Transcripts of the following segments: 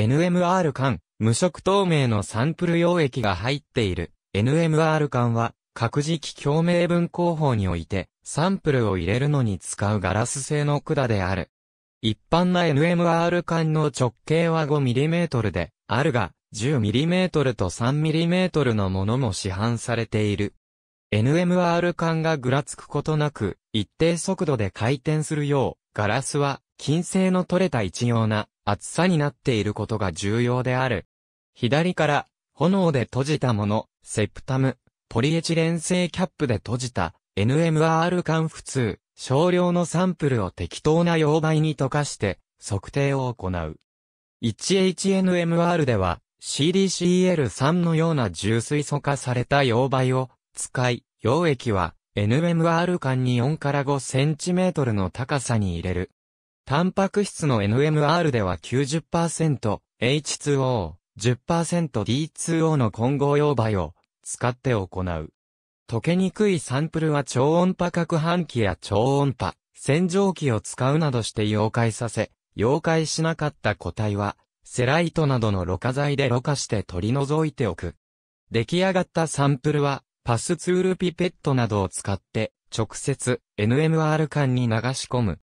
NMR 管、無色透明のサンプル溶液が入っている NMR 管は、各磁気共鳴分工法において、サンプルを入れるのに使うガラス製の管である。一般な NMR 管の直径は 5mm で、あるが、10mm と 3mm のものも市販されている。NMR 管がぐらつくことなく、一定速度で回転するよう、ガラスは、金星の取れた一様な厚さになっていることが重要である。左から、炎で閉じたもの、セプタム、ポリエチレン製キャップで閉じた、NMR 間普通、少量のサンプルを適当な溶媒に溶かして、測定を行う。1HNMR では、CDCL3 のような重水素化された溶媒を使い、溶液は NMR 間に4から5センチメートルの高さに入れる。タンパク質の NMR では 90%H2O、10%D2O の混合溶媒を使って行う。溶けにくいサンプルは超音波攪拌機や超音波、洗浄機を使うなどして溶解させ、溶解しなかった個体は、セライトなどのろ過剤でろ過して取り除いておく。出来上がったサンプルは、パスツールピペットなどを使って、直接 NMR 管に流し込む。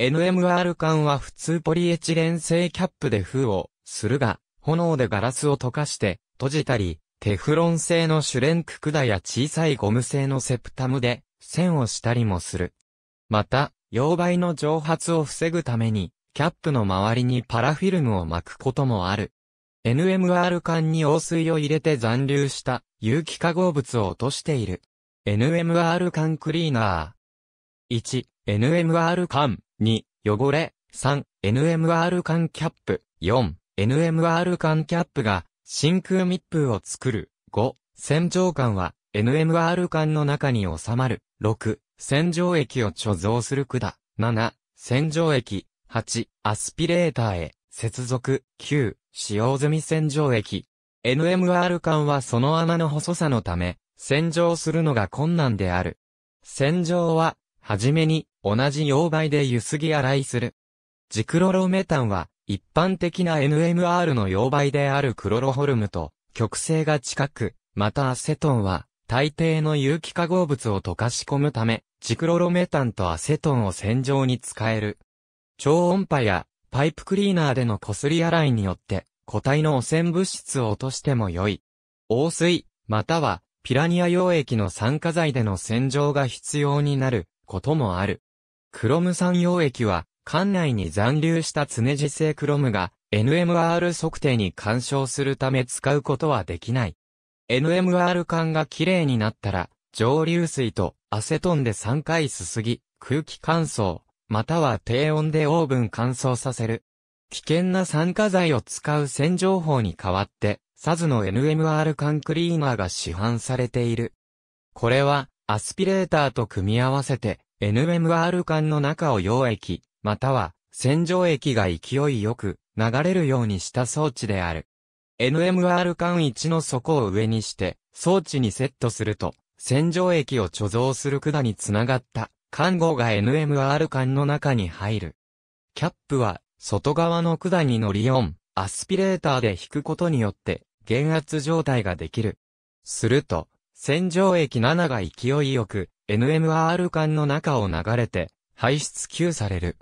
NMR 缶は普通ポリエチレン製キャップで封をするが、炎でガラスを溶かして閉じたり、テフロン製のシュレンク管や小さいゴム製のセプタムで栓をしたりもする。また、溶媒の蒸発を防ぐために、キャップの周りにパラフィルムを巻くこともある。NMR 缶に黄水を入れて残留した有機化合物を落としている。NMR 缶クリーナー。1、NMR 缶。2、汚れ、3、NMR 缶キャップ、4、NMR 缶キャップが真空密封を作る、5、洗浄管は NMR 缶の中に収まる、6、洗浄液を貯蔵する管、7、洗浄液、8、アスピレーターへ、接続、9、使用済み洗浄液。NMR 管はその穴の細さのため、洗浄するのが困難である。洗浄は、はじめに同じ溶媒でゆすぎ洗いする。ジクロロメタンは、一般的な NMR の溶媒であるクロロホルムと、極性が近く、またアセトンは、大抵の有機化合物を溶かし込むため、ジクロロメタンとアセトンを洗浄に使える。超音波やパイプクリーナーでのこすり洗いによって、固体の汚染物質を落としても良い。黄水、または、ピラニア溶液の酸化剤での洗浄が必要になることもある。クロム産溶液は、艦内に残留した常磁性クロムが NMR 測定に干渉するため使うことはできない。NMR 管がきれいになったら、蒸留水とアセトンで3回すすぎ、空気乾燥、または低温でオーブン乾燥させる。危険な酸化剤を使う洗浄法に代わって、サズの NMR 管クリーナーが市販されている。これは、アスピレーターと組み合わせて、NMR 管の中を溶液、または洗浄液が勢いよく流れるようにした装置である。NMR 管1の底を上にして装置にセットすると洗浄液を貯蔵する管につながった管号が NMR 管の中に入る。キャップは外側の管に乗りオン、アスピレーターで引くことによって減圧状態ができる。すると、洗浄液7が勢いよく NMR 管の中を流れて、排出給される。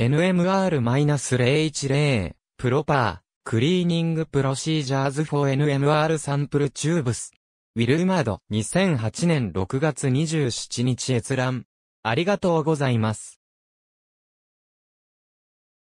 NMR-010 プロパークリーニングプロシージャーズ for NMR サンプルチューブスウィルマード2008年6月27日閲覧ありがとうございます。